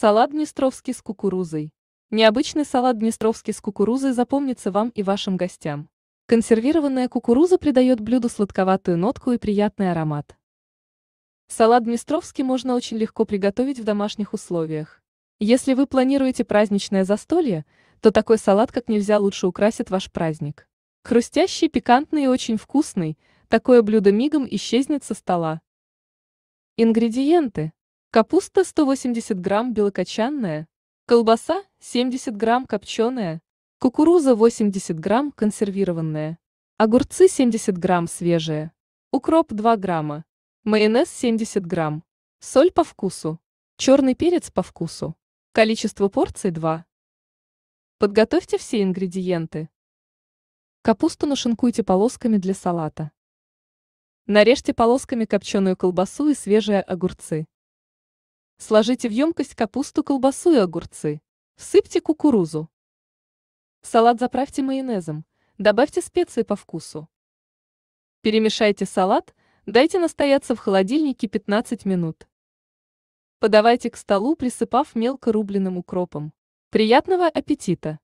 Салат Днестровский с кукурузой. Необычный салат Днестровский с кукурузой запомнится вам и вашим гостям. Консервированная кукуруза придает блюду сладковатую нотку и приятный аромат. Салат Днестровский можно очень легко приготовить в домашних условиях. Если вы планируете праздничное застолье, то такой салат как нельзя лучше украсит ваш праздник. Хрустящий, пикантный и очень вкусный, такое блюдо мигом исчезнет со стола. Ингредиенты. Капуста 180 грамм белокочанная, колбаса 70 грамм копченая, кукуруза 80 грамм консервированная, огурцы 70 грамм свежие, укроп 2 грамма, майонез 70 грамм, соль по вкусу, черный перец по вкусу. Количество порций 2. Подготовьте все ингредиенты. Капусту нашинкуйте полосками для салата. Нарежьте полосками копченую колбасу и свежие огурцы. Сложите в емкость капусту, колбасу и огурцы. Всыпьте кукурузу. Салат заправьте майонезом. Добавьте специи по вкусу. Перемешайте салат, дайте настояться в холодильнике 15 минут. Подавайте к столу, присыпав мелко рубленным укропом. Приятного аппетита!